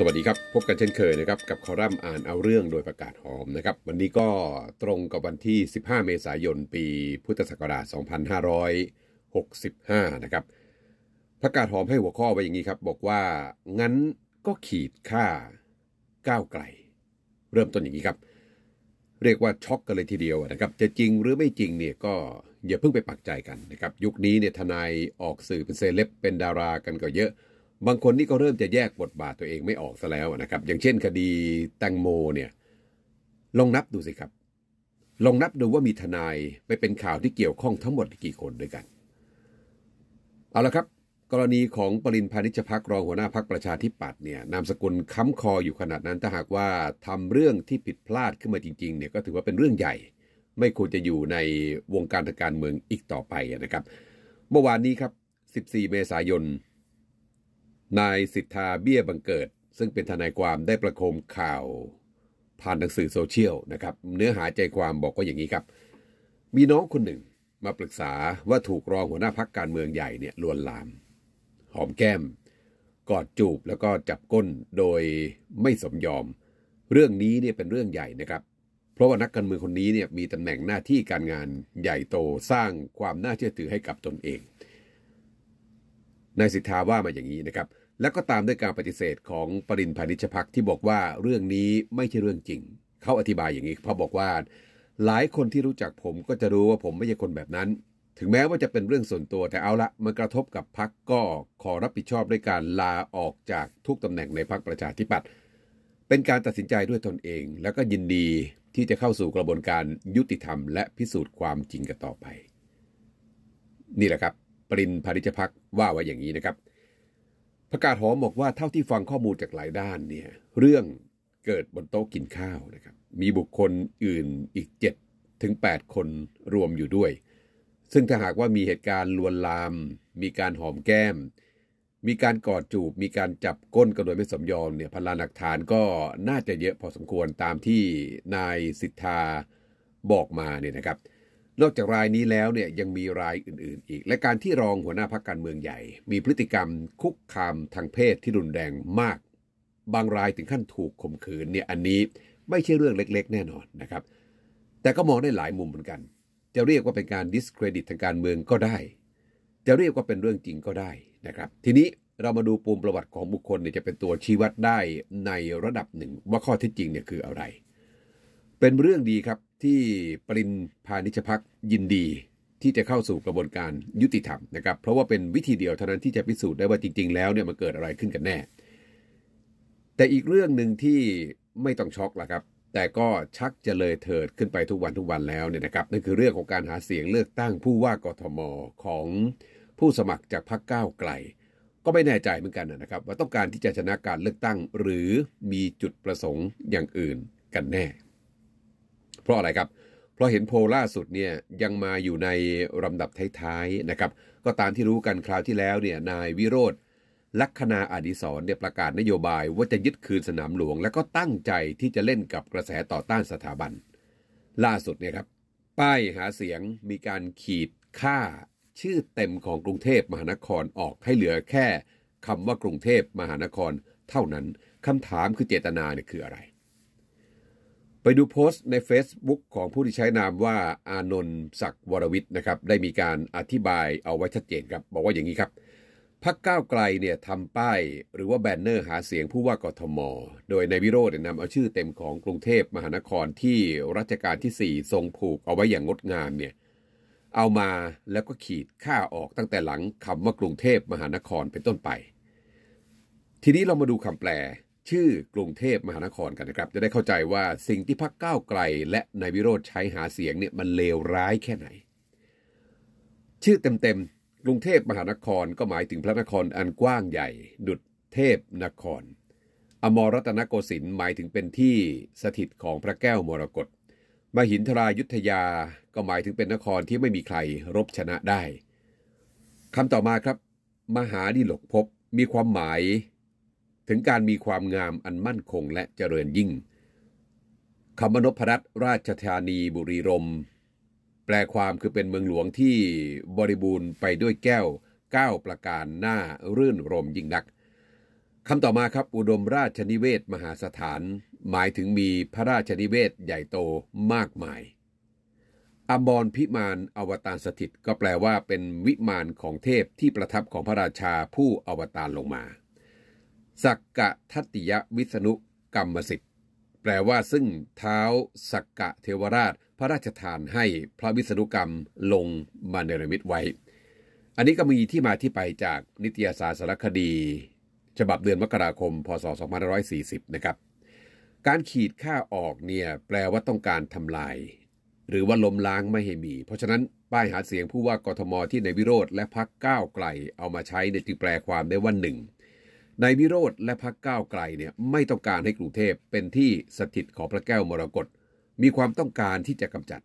สวัสดีครับ พบกันเช่นเคยนะครับกับคอลัมน์อ่านเอาเรื่องโดยประกาศหอมนะครับวันนี้ก็ตรงกับวันที่ 15 เมษายน ปีพุทธศักราช 2565 นะครับประกาศหอมให้หัวข้อไว้อย่างนี้ครับบอกว่า งั้นก็ขีดค่าก้าวไกล เริ่มต้นอย่างนี้ครับ เรียกว่าช็อกกันเลยทีเดียวนะครับจะจริงหรือไม่จริงเนี่ยก็อย่าเพิ่งไปปักใจกันนะครับยุคนี้เนี่ยทนายออกสื่อเป็นเซเลบเป็นดารากันก็เยอะบางคนนี่ก็เริ่มจะแยกบทบาทตัวเองไม่ออกซะแล้วนะครับอย่างเช่นคดีแตงโมเนี่ยลองนับดูสิครับ ลองนับดูว่ามีทนายไปเป็นข่าวที่เกี่ยวข้องทั้งหมดกี่คนด้วยกัน เอาละครับ กรณีของปรินพานิชพักรองหัวหน้าพักประชาธิปัตย์เนี่ยนามสกุลค้ำคออยู่ขนาดนั้น ถ้าหากว่าทำเรื่องที่ผิดพลาดขึ้นมาจริงๆเนี่ยก็ถือว่าเป็นเรื่องใหญ่ ไม่ควรจะอยู่ในวงการทางการเมืองอีกต่อไปนะครับเมื่อวานนี้ครับ 14 เมษายนนายสิทธาเบี้ยบังเกิด ซึ่งเป็นทนายความได้ประโคมข่าว ผ่านหนังสือโซเชียลนะครับเนื้อหาใจความบอกว่าอย่างนี้ครับ มีน้องคนหนึ่ง มาปรึกษาว่าถูกรองหัวหน้าพักการเมืองใหญ่เนี่ยลวนลาม หอมแก้ม กอดจูบแล้วก็จับก้นโดยไม่สมยอม เรื่องนี้เนี่ยเป็นเรื่องใหญ่นะครับ เพราะว่านักการเมืองคนนี้เนี่ยมีตำแหน่งหน้าที่การงานใหญ่โตสร้างความน่าเชื่อถือให้กับตนเองนายสิทธาว่ามาอย่างนี้นะครับและก็ตามด้วยการปฏิเสธของปรินพานิชพักที่บอกว่าเรื่องนี้ไม่ใช่เรื่องจริง เขาอธิบายอย่างนี้เขาบอกว่า หลายคนที่รู้จักผมก็จะรู้ว่าผมไม่ใช่คนแบบนั้น ถึงแม้ว่าจะเป็นเรื่องส่วนตัวแต่เอาละมันกระทบกับพักก็ขอรับผิดชอบด้วยการลาออกจากทุกตำแหน่งในพักประชาธิปัตย์ เป็นการตัดสินใจด้วยตนเองแล้วก็ยินดีที่จะเข้าสู่กระบวนการยุติธรรม และพิสูจน์ความจริงกันต่อไป นี่แหละครับ ปรินพาริชพักว่าไว้อย่างนี้นะครับประกาศหอมบอกว่าเท่าที่ฟังข้อมูลจากหลายด้านเนี่ยเรื่องเกิดบนโต๊ะกินข้าวนะครับมีบุคคลอื่นอีก7ถึง8คนรวมอยู่ด้วย ซึ่งถ้าหากว่ามีเหตุการณ์ลวนลาม มีการหอมแก้ม มีการกอดจูบ มีการจับก้นกันโดยไม่สมยอมเนี่ยพลานักฐานก็น่าจะเยอะพอสมควรตามที่นายสิทธาบอกมาเนี่ยนะครับเนอกจากรายนี้แล้วเนี่ยยังมีรายอื่นๆอีก และการที่รองหัวหน้าพักการเมืองใหญ่ มีพฤติกรรมคุกคามทางเพศที่รุนแรงมาก บางรายถึงขั้นถูกข่มขืนเนี่ยอันนี้ไม่ใช่เรื่องเล็กๆแน่นอนนะครับ แต่ก็มองได้หลายมุมเหมือนกัน จะเรียกว่าเป็นการ discredit ทางการเมืองก็ได้ จะเรียกว่าเป็นเรื่องจริงก็ได้นะครับ ทีนี้เรามาดูปูมประวัติของบุคคลเนี่ยจะเป็นตัวชี้วัดได้ในระดับหนึ่งว่าข้อเท็จจริงเนี่ยคืออะไร เป็นเรื่องดีครับที่ปรินพาณิชพักยินดีที่จะเข้าสู่กระบวนการยุติธรรมนะครับ เพราะว่าเป็นวิธีเดียวเท่านั้นที่จะพิสูจน์ได้ว่าจริงๆ แล้วเนี่ยมันเกิดอะไรขึ้นกันแน่ แต่อีกเรื่องหนึ่งที่ไม่ต้องช็อกละครับ แต่ก็ชักจะเลยเถิดขึ้นไปทุกวันทุกวันแล้วเนี่ยนะครับนั่นคือเรื่องของการหาเสียงเลือกตั้งผู้ว่ากทมของผู้สมัครจากพรรคก้าวไกลก็ไม่แน่ใจเหมือนกันนะครับ ว่าต้องการที่จะชนะการเลือกตั้งหรือมีจุดประสงค์อย่างอื่นกันแน่เพราะอะไรครับ เพราะเห็นโพล่าสุดเนี่ยยังมาอยู่ในลำดับท้ายๆนะครับ ก็ตามที่รู้กันคราวที่แล้วเนี่ยนายวิโรธลัคนาอดิศรเนี่ยประกาศนโยบายว่าจะยึดคืนสนามหลวง และก็ตั้งใจที่จะเล่นกับกระแสต่อต้านสถาบัน ล่าสุดเนี่ยครับป้ายหาเสียงมีการขีดค่าชื่อเต็มของกรุงเทพมหานครออกให้เหลือแค่คำว่ากรุงเทพมหานครเท่านั้นคำถามคือเจตนาเนี่ยคืออะไรไปดูโพสต์ใน Facebook ของผู้ที่ใช้นามว่าอานนท์ศักดิ์วรวิทย์นะครับได้มีการอธิบายเอาไว้ชัดเจนครับ บอกว่าอย่างนี้ครับ พักก้าวไกลเนี่ยทำป้าย หรือว่าแบนเนอร์หาเสียงผู้ว่ากทม โดยนายวิโรจน์นำเอาชื่อเต็มของกรุงเทพมหานครที่รัชกาลที่ 4 ทรงผูกเอาไว้อย่างงดงามเนี่ยเอามาแล้วก็ขีดค่าออกตั้งแต่หลังคำว่ากรุงเทพมหานครเป็นต้นไป ทีนี้เรามาดูคำแปลชื่อกรุงเทพมหานครกันนะครับจะได้เข้าใจว่าสิ่งที่พักก้าวไกล และนายวิโรธใช้หาเสียงเนี่ยมันเลวร้ายแค่ไหน ชื่อเต็มๆกรุงเทพมหานครก็หมายถึงพระนครอันกว้างใหญ่ดุดเทพนคร อมรรัตนโกสินทร์หมายถึงเป็นที่สถิตของพระแก้วมรกตมหินทรายุทธยาก็หมายถึงเป็นนครที่ไม่มีใครรบชนะได้คำต่อมาครับ มหาดิลกภพมีความหมายถึงการมีความงามอันมั่นคงและเจริญยิ่ง คำมนพรัตราชธานีบุรีรม แปลความคือเป็นเมืองหลวงที่บริบูรณ์ไปด้วยแก้ว 9 ประการหน้ารื่นรมยิ่งนัก คำต่อมาครับอุดมราชนิเวศมหาสถาน หมายถึงมีพระราชนิเวศใหญ่โตมากมายอมรพิมานอวตารสถิตก็แปลว่าเป็นวิมานของเทพที่ประทับของพระราชาผู้อวตารลงมาสักกะทัติยวิษณุกรรมสิทธิ์แปลว่าซึ่งเท้าสักกะเทวราชพระราชทานให้พระวิษณุกรรมลงมาเนรมิตไว้ อันนี้ก็มีที่มาที่ไปจากนิตยสารสารคดี ฉบับเดือนมกราคมพศ2540 นะครับ การขีดค่าออกเนี่ยแปลว่าต้องการทำลาย หรือว่าล้มล้างไม่ให้มี เพราะฉะนั้นป้ายหาเสียงผู้ว่ากทมที่ในวิโรธและพักก้าวไกลเอามาใช้ในจึงแปลความได้ว่าหนึ่งนายวิโรธและพักก้าวไกลเนี่ยไม่ต้องการให้กรุงเทพเป็นที่สถิตของพระแก้วมรกตมีความต้องการที่จะกำจัด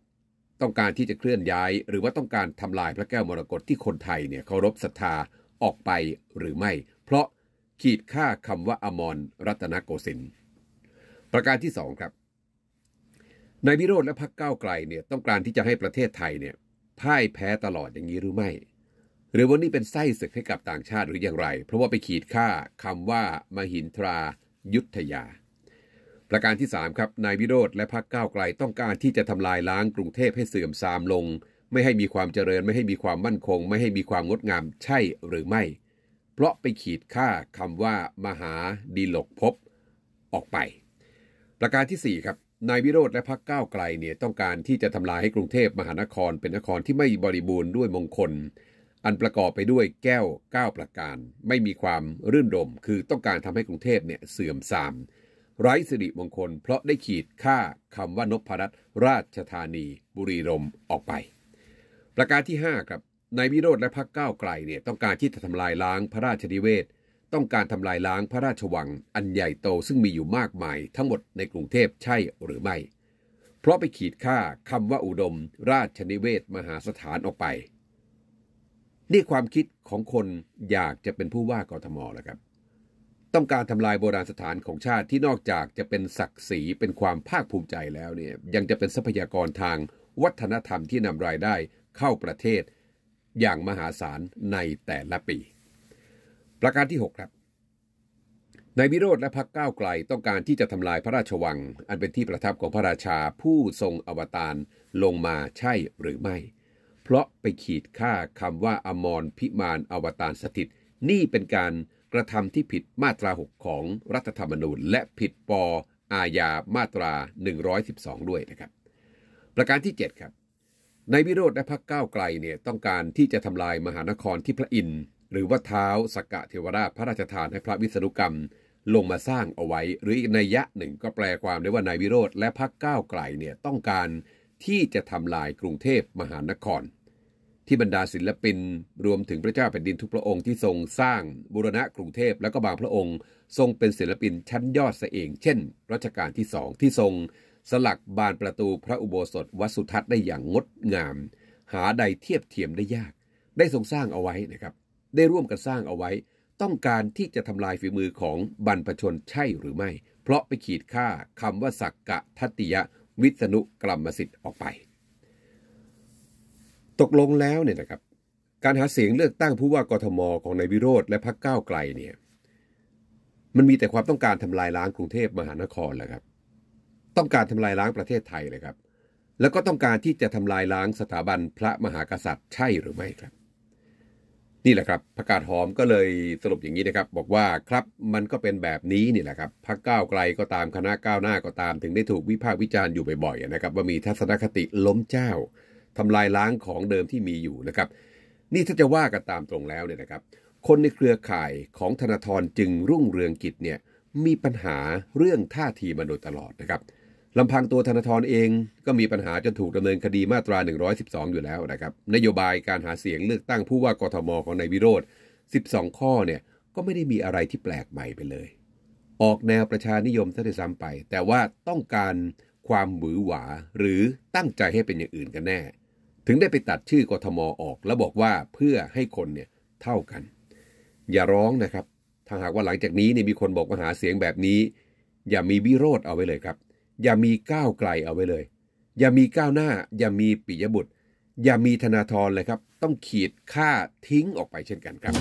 ต้องการที่จะเคลื่อนย้ายหรือว่าต้องการทำลายพระแก้วมรกตที่คนไทยเนี่ยเคารพศรัทธาออกไปหรือไม่ เพราะขีดค่าคำว่าอมรรัตนโกสินทร์ประการที่สองครับนายวิโรธและพักก้าวไกลเนี่ยต้องการที่จะให้ประเทศไทยเนี่ยพ่ายแพ้ตลอดอย่างนี้หรือไม่หรือว่านี่เป็นไส้ศึกให้กับต่างชาติหรืออย่างไร เพราะว่าไปขีดค่าคำว่ามหินทรายุทธยา ประการที่3ครับ นายวิโรธและพรรคก้าวไกลต้องการที่จะทำลายล้าง กรุงเทพให้เสื่อมทรามลง ไม่ให้มีความเจริญ ไม่ให้มีความมั่นคง ไม่ให้มีความงดงามใช่หรือไม่ เพราะไปขีดค่าคำว่ามหาดีหลกพบออกไป ประการที่4ครับ นายวิโรธและพรรคก้าวไกลเนี่ยต้องการที่จะทำลายให้กรุงเทพมหานคร เป็นนครที่ไม่บริบูรณ์ด้วยมงคลอันประกอบไปด้วยแก้ว 9 ประการ ไม่มีความรื่นรม คือต้องการทำให้กรุงเทพเนี่ยเสื่อมทรามไร้สิริมงคลเพราะได้ขีดค่าคำว่านพรัตนราชธานี บุรีรมออกไป ประการที่5ครับนายวิโรธและพรรคก้าวไกลเนี่ยต้องการที่จะทำลายล้างพระราชนิเวศต้องการทำลายล้างพระราชวัง อันใหญ่โตซึ่งมีอยู่มากมายทั้งหมดในกรุงเทพใช่หรือไม่ เพราะไปขีดค่าคำว่าอุดมราชนิเวศมหาสถานออกไปนี่ความคิดของคนอยากจะเป็นผู้ว่ากทมแห้วครับ ต้องการทำลายโบราณสถานของชาติที่นอกจากจะเป็นศักดิ์ศรีเป็นความภาคภูมิใจแล้วเนี่ยยังจะเป็นทรัพยากรทางวัฒนธรรมที่นำรายได้เข้าประเทศ อย่างมหาศาลในแต่ละปี ประการที่ 6 ครับนายวิโรธและพักก้าวไกลต้องการที่จะทำลายพระราชวัง อันเป็นที่ประทับของพระราชาผู้ทรงอวตารลงมาใช่หรือไม่เพราะไปขีดค่าคำว่า อมรพิมานอวตารสถิต นี่เป็นการกระทำที่ผิดมาตรากของรัฐธรรมนูญและผิดปอ อาญามาตรา 112 ด้วยนะครับ ประการที่ 7 ครับนายวิโรธและพรรคก้าไกลเนี่ยต้องการที่จะทำลายมหานครที่พระอินทร์หรือว่าเท้าสกกะเทวราชพระราชทานให้พระวิษณุกรรม ลงมาสร้างเอาไว้ หรืออีกนัยยะหนึ่งก็แปลความได้ว่านายวิโรธและพรรคก้าไกลเนี่ยต้องการที่จะทำลายกรุงเทพมหานคร ที่บรรดาศิลปินรวมถึงพระเจ้าแผ่นดินทุกพระองค์ที่ทรงสร้างบูรณะกรุงเทพและก็บางพระองค์ ทรงเป็นศิลปินชั้นยอดเสเอง เช่นรัชกาลที่สองที่ทรงสลักบานประตูพระอุโบสถวัดสุทัศน์ได้อย่างงดงาม หาใดเทียบเทียมได้ยาก ได้ทรงสร้างเอาไว้นะครับ ได้ร่วมกันสร้างเอาไว้ ต้องการที่จะทำลายฝีมือของบรรพชนใช่หรือไม่ เพราะไปขีดค่าคำว่าสักกะทัตติยะวิษณุกรรมสิทธิ์ออกไป ตกลงแล้วเนี่ยนะครับ การหาเสียงเลือกตั้งผู้ว่ากทมของนายวิโรธและพรรคก้าวไกลเนี่ยมันมีแต่ความต้องการทำลายล้างกรุงเทพมหานครแหละครับ ต้องการทำลายล้างประเทศไทยเลยครับ แล้วก็ต้องการที่จะทำลายล้างสถาบันพระมหากษัตริย์ใช่หรือไม่ครับนี่แหละครับพระกาศหอมก็เลยสรุปอย่างนี้นะครับ บอกว่าครับ มันก็เป็นแบบนี้นี่แหละครับพักก้าวไกลก็ตาม คณะก้าวหน้าก็ตาม ถึงได้ถูกวิพากษ์วิจารณ์อยู่บ่อยๆนะครับ ว่ามีทัศนคติล้มเจ้า ทำลายล้างของเดิมที่มีอยู่นะครับ นี่ถ้าจะว่ากันตามตรงแล้วเนี่ยนะครับ คนในเครือข่ายของธนาธรจึงรุ่งเรืองกิจเนี่ยมีปัญหาเรื่องท่าทีมาโดยตลอดนะครับลำพังตัวธนาธรเองก็มีปัญหาจนถูกดำเนินคดีมาตรา 112 อยู่แล้วนะครับนโยบายการหาเสียงเลือกตั้งผู้ว่ากทมของนายวิโรธ12 ข้อเนี่ย ก็ไม่ได้มีอะไรที่แปลกใหม่ไปเลย ออกแนวประชานิยมซะด้วยซ้ำไป แต่ว่าต้องการความหมือหวาหรือตั้งใจให้เป็นอย่างอื่นกันแน่ ถึงได้ไปตัดชื่อกทมออกแล้วบอกว่าเพื่อให้คนเนี่ยเท่ากัน อย่าร้องนะครับถ้าหากว่าหลังจากนี้นี่มีคนบอกว่าหาเสียงแบบนี้ อย่ามีวิโรธเอาไว้เลยครับอย่ามีก้าวไกลเอาไว้เลย อย่ามีก้าวหน้า อย่ามีปิยบุตร อย่ามีธนาธรเลยครับ ต้องขีดค่าทิ้งออกไปเช่นกันครับ